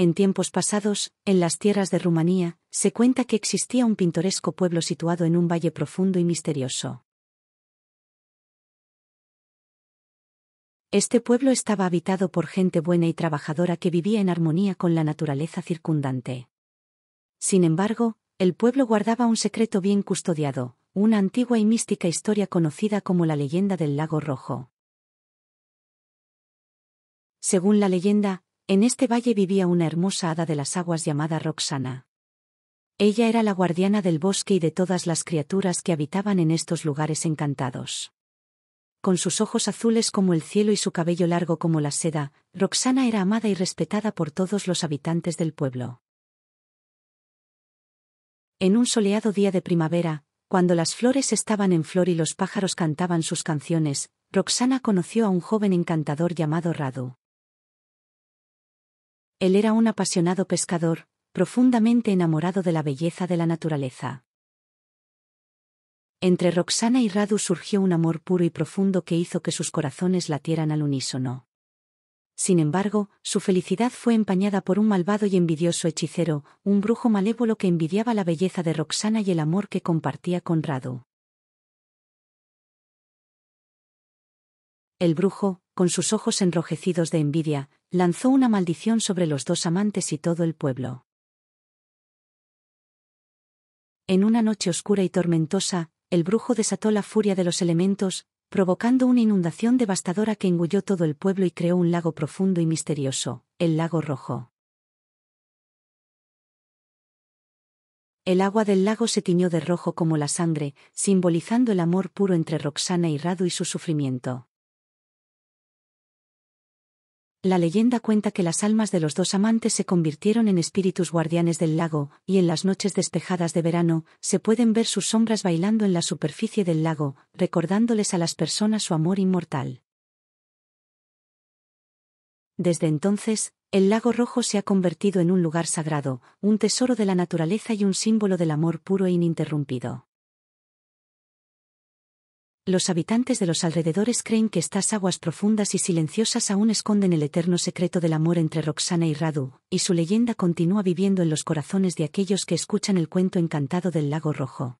En tiempos pasados, en las tierras de Rumanía, se cuenta que existía un pintoresco pueblo situado en un valle profundo y misterioso. Este pueblo estaba habitado por gente buena y trabajadora que vivía en armonía con la naturaleza circundante. Sin embargo, el pueblo guardaba un secreto bien custodiado, una antigua y mística historia conocida como la leyenda del lago rojo. Según la leyenda, en este valle vivía una hermosa hada de las aguas llamada Roxana. Ella era la guardiana del bosque y de todas las criaturas que habitaban en estos lugares encantados. Con sus ojos azules como el cielo y su cabello largo como la seda, Roxana era amada y respetada por todos los habitantes del pueblo. En un soleado día de primavera, cuando las flores estaban en flor y los pájaros cantaban sus canciones, Roxana conoció a un joven encantador llamado Radu. Él era un apasionado pescador, profundamente enamorado de la belleza de la naturaleza. Entre Roxana y Radu surgió un amor puro y profundo que hizo que sus corazones latieran al unísono. Sin embargo, su felicidad fue empañada por un malvado y envidioso hechicero, un brujo malévolo que envidiaba la belleza de Roxana y el amor que compartía con Radu. El brujo, con sus ojos enrojecidos de envidia, lanzó una maldición sobre los dos amantes y todo el pueblo. En una noche oscura y tormentosa, el brujo desató la furia de los elementos, provocando una inundación devastadora que engulló todo el pueblo y creó un lago profundo y misterioso, el lago rojo. El agua del lago se tiñó de rojo como la sangre, simbolizando el amor puro entre Roxana y Radu y su sufrimiento. La leyenda cuenta que las almas de los dos amantes se convirtieron en espíritus guardianes del lago, y en las noches despejadas de verano, se pueden ver sus sombras bailando en la superficie del lago, recordándoles a las personas su amor inmortal. Desde entonces, el lago rojo se ha convertido en un lugar sagrado, un tesoro de la naturaleza y un símbolo del amor puro e ininterrumpido los habitantes de los alrededores creen que estas aguas profundas y silenciosas aún esconden el eterno secreto del amor entre Roxana y Radu, y su leyenda continúa viviendo en los corazones de aquellos que escuchan el cuento encantado del lago rojo.